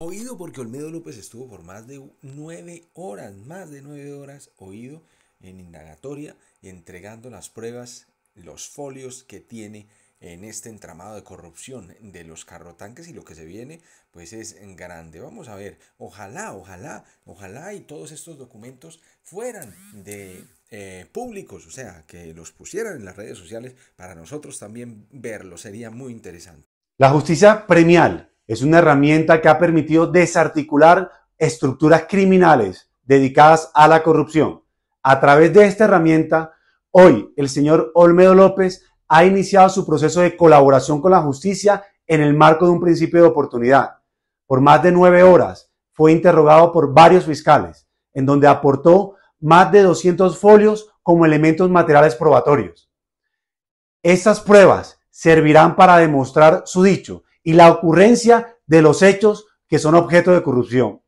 Oído porque Olmedo López estuvo por más de nueve horas, más de nueve horas oído en indagatoria, entregando las pruebas, los folios que tiene en este entramado de corrupción de los carrotanques y lo que se viene pues es grande. Vamos a ver, ojalá, ojalá, ojalá y todos estos documentos fueran de eh, públicos, o sea, que los pusieran en las redes sociales para nosotros también verlos, sería muy interesante. La justicia premial es una herramienta que ha permitido desarticular estructuras criminales dedicadas a la corrupción. A través de esta herramienta, hoy el señor Olmedo López ha iniciado su proceso de colaboración con la justicia en el marco de un principio de oportunidad. Por más de nueve horas fue interrogado por varios fiscales, en donde aportó más de 200 folios como elementos materiales probatorios. Estas pruebas servirán para demostrar su dicho y la ocurrencia de los hechos que son objeto de corrupción.